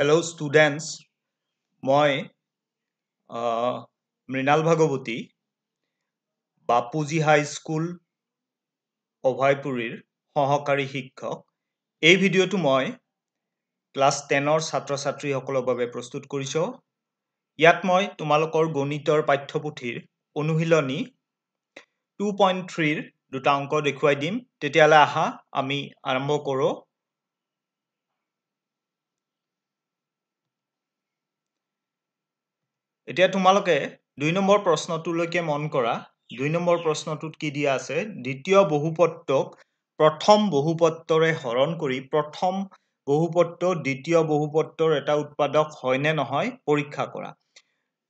hello' students মই Mrinal Bhagawati Bapuji high school অভয়পুৰীৰ সহকাৰী শিক্ষক এই ভিডিঅ'টো মই ক্লাছ টেনৰ ছাত্ৰ ছাত্ৰীসকলৰ বাবে প্ৰস্তুত কৰিছোঁ ইয়াত মই তোমালোকৰ গণিতৰ পাঠ্যপুথিৰ অনুশীলনী টু পইণ্ট থ্ৰীৰ দুটা অংক দেখুৱাই দিম তেতিয়াহ'লে আহা আমি আৰম্ভ কৰোঁ এতিয়া তোমালোকে দুই নম্বৰ প্ৰশ্নটোলৈকে মন কৰা দুই নম্বৰ প্ৰশ্নটোত কি দিয়া আছে দ্বিতীয় বহুপত্ৰক প্ৰথম বহুপত্ৰৰে হৰণ কৰি প্ৰথম বহুপত্ৰ দ্বিতীয় বহুপত্ৰৰ এটা উৎপাদক হয় নে নহয় পৰীক্ষা কৰা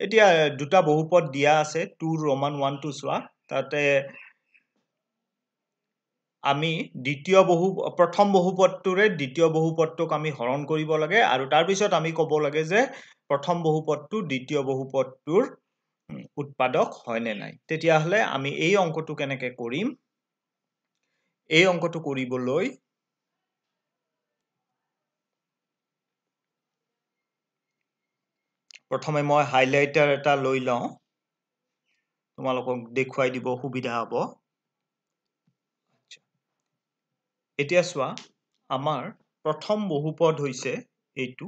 এতিয়া দুটা বহুপদ দিয়া আছে টু ৰমান ওৱান টু চোৱা তাতে আমি দ্বিতীয় বহু প্ৰথম বহুপদটোৰে দ্বিতীয় বহুপদটোক আমি হৰণ কৰিব লাগে আৰু তাৰপিছত আমি ক'ব লাগে যে প্ৰথম বহুপদটো দ্বিতীয় বহুপদটোৰ উৎপাদক হয় নে নাই তেতিয়াহ'লে আমি এই অংকটো কেনেকৈ কৰিম এই অংকটো কৰিবলৈ প্ৰথমে মই হাইলাইটাৰ এটা লৈ লওঁ তোমালোকক দেখুৱাই দিব সুবিধা হ'ব এতিয়া চোৱা আমাৰ প্ৰথম বহুপদ হৈছে এইটো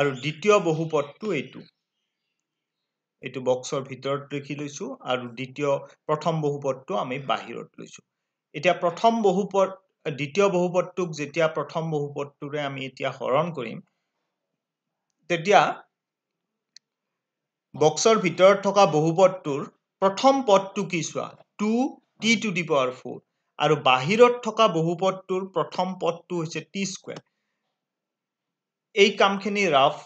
আৰু দ্বিতীয় বহুপদটো এইটো এইটো বক্সৰ ভিতৰত লিখি লৈছোঁ আৰু দ্বিতীয় প্ৰথম বহুপদটো আমি বাহিৰত লৈছোঁ এতিয়া প্ৰথম বহুপদ দ্বিতীয় বহুপদটোক যেতিয়া প্ৰথম বহুপদটোৰে আমি এতিয়া হৰণ কৰিম তেতিয়া বক্সৰ ভিতৰত থকা বহুপদটোৰ প্ৰথম পদটো কি চোৱা two T to the power four আৰু বাহিৰত থকা বহুপদটোৰ প্ৰথম পদটো হৈছে টি স্কুৱেৰ এই কামখিনি ৰাফ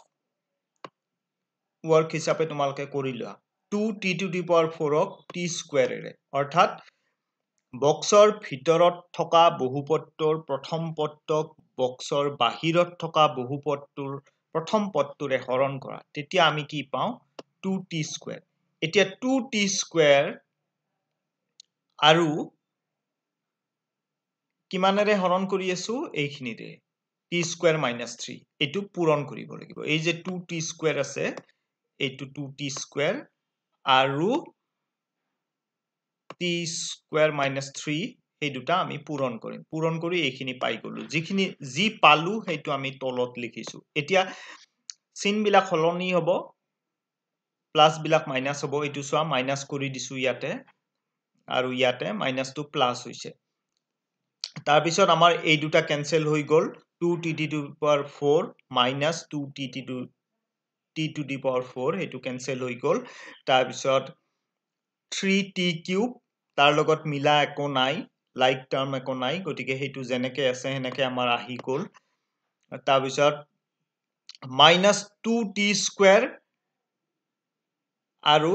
ৱৰ্ক হিচাপে তোমালোকে কৰি লোৱা two T to the power ফ'ৰক টি স্কুৱেৰেৰে অৰ্থাৎ বক্সৰ ভিতৰত থকা বহুপদটোৰ প্ৰথম পদটোক বক্সৰ বাহিৰত থকা বহুপদটোৰ প্ৰথম পদটোৰে হৰণ কৰা তেতিয়া আমি কি পাওঁ টু টি স্কুৱেৰ এতিয়া টু টি স্কুৱেৰ আৰু কিমানেৰে হৰণ কৰি আছো এইখিনিৰে টি স্কুৱেৰ মাইনাছ থ্ৰী এইটো পূৰণ কৰিব লাগিব এই যে টু টি স্কুৱেৰ আছে এইটো টু টি স্কুৱেৰ আৰু টি স্কুৱেৰ মাইনাছ থ্ৰী সেই দুটা আমি পূৰণ কৰিম পূৰণ কৰি এইখিনি পাই গলো যিখিনি যি পালোঁ সেইটো আমি তলত লিখিছো এতিয়া চিনবিলাক সলনি হ'ব প্লাছবিলাক মাইনাছ হ'ব এইটো চোৱা মাইনাছ কৰি দিছো ইয়াতে আৰু ইয়াতে মাইনাছটো প্লাছ হৈছে তাৰপিছত আমাৰ এই দুটা কেনচেল হৈ গ'ল two T T to power four minus two T T two T to the power four সেইটো কেনচেল হৈ গ'ল তাৰপিছত থ্ৰী টি কিউব তাৰ লগত মিলা একো নাই লাইক টাৰ্ম একো নাই গতিকে সেইটো যেনেকৈ আছে সেনেকৈ আমাৰ আহি গ'ল তাৰপিছত মাইনাছ টু টি স্কুৱেৰ আৰু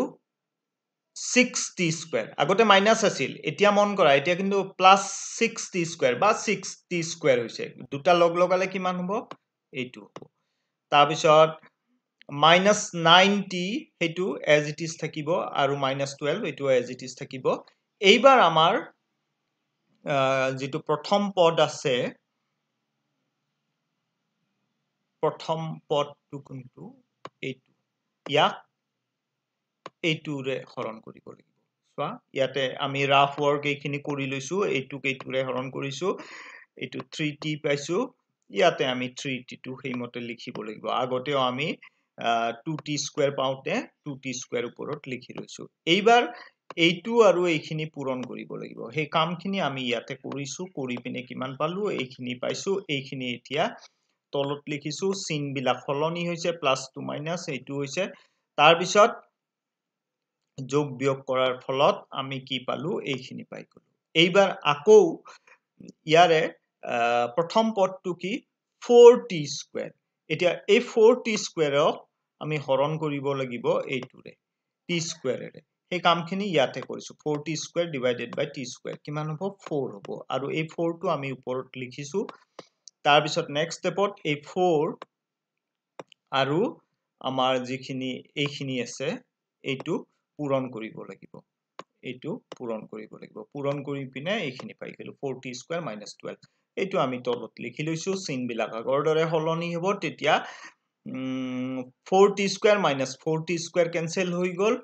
ছিক্স টি স্কুৱেৰ আগতে মাইনাছ আছিল এতিয়া মন কৰা এতিয়া কিন্তু প্লাছ ছিক্স টি স্কুৱেৰ বা ছিক্স টি স্কুৱেৰ হৈছে দুটা লগ লগালে কিমান হ'ব এইটো হ'ব তাৰপিছত মাইনাছ নাইন টি সেইটো এজ ইট ইজ থাকিব আৰু মাইনাছ টুৱেল্ভ এইটো এজ ইট ইজ থাকিব এইবাৰ আমাৰ যিটো প্ৰথম পদ আছে প্ৰথম পদটো কোনটো ইয়াক এইটোৰে হৰণ কৰিব লাগিব চোৱা ইয়াতে আমি ৰাফ ৱৰ্ক এইখিনি কৰি লৈছোঁ এইটোক এইটোৰে হৰণ কৰিছোঁ এইটো থ্ৰী টি পাইছোঁ ইয়াতে আমি থ্ৰী টিটো সেইমতে লিখিব লাগিব আগতেও আমি টু টি স্কুৱেৰ পাওঁতে টু টি স্কুৱেৰ ওপৰত লিখি লৈছোঁ এইবাৰ এইটো আৰু এইখিনি পূৰণ কৰিব লাগিব সেই কামখিনি আমি ইয়াতে কৰিছোঁ কৰি পিনে কিমান পালোঁ এইখিনি পাইছোঁ এইখিনি এতিয়া তলত লিখিছোঁ চিনবিলাক সলনি হৈছে প্লাছ টু মাইনাছ এইটো হৈছে তাৰপিছত যোগ বিয়োগ কৰাৰ ফলত আমি কি পালো এইখিনি পাই গলো এইবাৰ আকৌ ইয়াৰে প্ৰথম পদটো কি ফ'ৰ টি স্কুৱেৰ এতিয়া এই ফ'ৰ টি স্কুৱেৰক আমি হৰণ কৰিব লাগিব এইটোৰে টি স্কুৱেৰেৰে সেই কামখিনি ইয়াতে কৰিছোঁ four T square divided by T square কিমান হ'ব ফ'ৰ হ'ব আৰু এই ফ'ৰটো আমি ওপৰত লিখিছোঁ তাৰপিছত নেক্সট ষ্টেপত এই ফ'ৰ আৰু আমাৰ যিখিনি এইখিনি আছে এইটো পূৰণ কৰিব লাগিব এইটো পূৰণ কৰিব লাগিব পূৰণ কৰি পিনে এইখিনি পাই গেলো ফৰ্টি স্কুৱাৰ মাইনাছ টুৱেল্ভ এইটো আমি তলত লিখি লৈছো চিনবিলাক আগৰ দৰে সলনি হ'ব তেতিয়া forty square minus forty square cancel হৈ গ'ল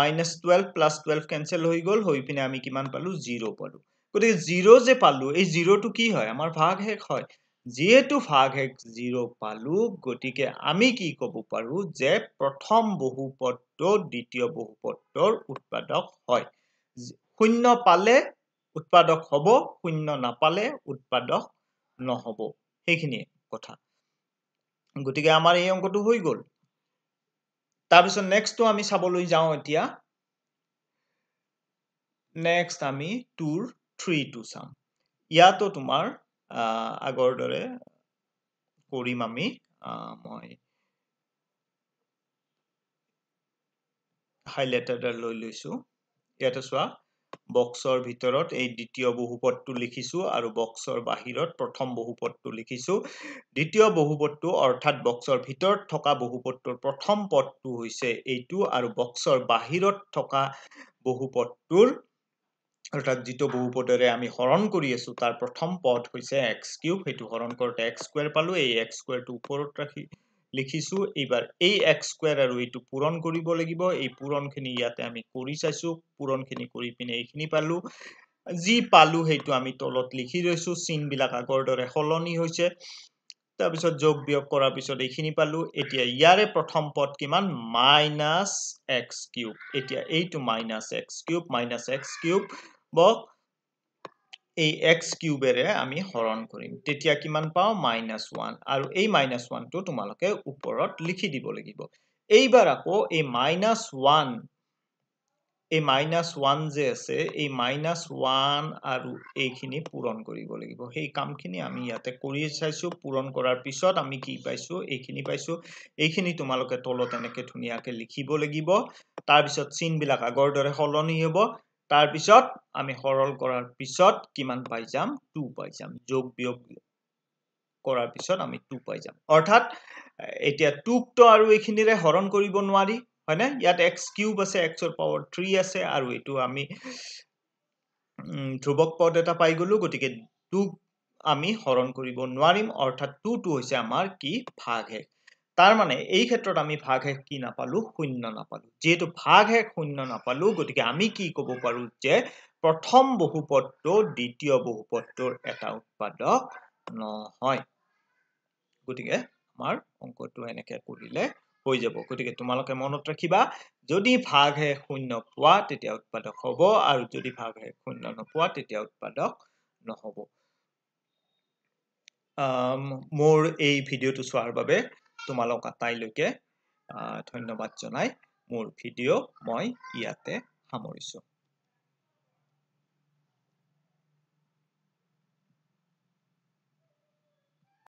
minus twelve plus twelve cancel হৈ গ'ল হৈ পিনে আমি কিমান পালোঁ জিৰ' পালোঁ গতিকে জিৰ' যে পালোঁ এই জিৰ'টো কি হয় আমাৰ ভাগ শেষ হয় যিহেতু ভাগ শেষ জিৰ' পালো গতিকে আমি কি ক'ব পাৰোঁ যে প্ৰথম বহুপদটো দ্বিতীয় বহু বহুপদটোৰ উৎপাদক হয় শূন্য পালে উৎপাদক হ'ব শূন্য নাপালে উৎপাদক নহ'ব সেইখিনিয়ে কথা গতিকে আমাৰ এই অংকটো হৈ গ'ল তাৰপিছত নেক্সটটো আমি চাবলৈ যাওঁ এতিয়া নেক্সট আমি টুৰ থ্ৰীটো চাম ইয়াতো তোমাৰ আগৰ দৰে কৰিম আমি মই হাইলাইট এডাল লৈ লৈছোঁ ইয়াতে চোৱা বক্সৰ ভিতৰত এই দ্বিতীয় বহুপদটো লিখিছো আৰু বক্সৰ বাহিৰত প্ৰথম বহুপদটো লিখিছো দ্বিতীয় বহুপদটো অৰ্থাৎ বক্সৰ ভিতৰত থকা বহুপদটোৰ প্ৰথম পদটো হৈছে এইটো আৰু বক্সৰ বাহিৰত থকা বহুপদটোৰ অর্থাৎ যেটো বহুপদরে আমি হরণ করে আছো তার প্রথম পদ হয়েছে এক্স কিউব সেই হরণ করতে এক্স স্কোয়ার পালো এই এক্স স্কোয়ারটি উপর রাখি লিখিছো এইবার এই এক্স স্কোয়ার আর এই পূরণ করব এই পূরণখি ইয়াতে আমি করে চাইছো পূরণখি করে পিনে এইখানে পালো যালো সেই আমি তলত লিখি রয়েছো চিনবিল আগর দরে সলনি হয়েছে তারপর যোগ বিয়োগ করার পিছন এইখানে পালো এটা ইয়ারে প্রথম পদ কি মাইনাস এক্স কিউব এটা এই minus X cube minus X cube বক এই এক্স কিউবেৰে আমি হৰণ কৰিম তেতিয়া কিমান পাওঁ মাইনাছ ওৱান আৰু এই মাইনাছ ওৱানটো তোমালোকে ওপৰত লিখি দিব লাগিব এইবাৰ আকৌ এই মাইনাছ ওৱান এই মাইনাছ ওৱান যে আছে এই মাইনাছ ওৱান আৰু এইখিনি পূৰণ কৰিব লাগিব সেই কামখিনি আমি ইয়াতে কৰি চাইছো পূৰণ কৰাৰ পিছত আমি কি পাইছো এইখিনি পাইছো এইখিনি তোমালোকে তলত এনেকে ধুনীয়াকৈ লিখিব লাগিব তাৰপিছত বিলাক আগৰ দৰে সলনি হ'ব তাৰ পিছত আমি সৰল কৰাৰ পিছত কিমান পাই যাম টু পাই যাম যোগ বিয়োগ কৰাৰ পিছত আমি টু পাই যাম অৰ্থাৎ এতিয়া 2 তো আৰু এইখিনিৰে হৰণ কৰিব নোৱাৰি হয়নে ইয়াত এক্স কিউব আছে এক্সৰ পাৱাৰ থ্ৰী আছে আৰু এইটো আমি ধ্ৰুৱক পদ এটা পাই গলো গতিকে টুক আমি হৰণ কৰিব নোৱাৰিম অৰ্থাৎ টুটো হৈছে আমাৰ কি ভাগ হয় তাৰমানে এই ক্ষেত্ৰত আমি ভাগশেষ কি নাপালো শূন্য নাপালো যিহেতু ভাগশেষ শূন্য নাপালো গতিকে আমি কি ক'ব পাৰো যে প্ৰথম বহুপত্ৰ দ্বিতীয় বহুপত্ৰৰ এটা উৎপাদক নহয় গতিকে আমাৰ অংকটো এনেকে কৰিলে হৈ যাব গতিকে তোমালোকে মনত ৰাখিবা যদি ভাগহে শূন্য পোৱা তেতিয়া উৎপাদক হ'ব আৰু যদি ভাগহে শূন্য নোপোৱা তেতিয়া উৎপাদক নহ'ব আহ মোৰ এই ভিডিঅ'টো চোৱাৰ বাবে তোমালোক আটাইলৈকে ধন্যবাদ জনাই মোৰ ভিডিঅ' মই ইয়াতে সামৰিছোঁ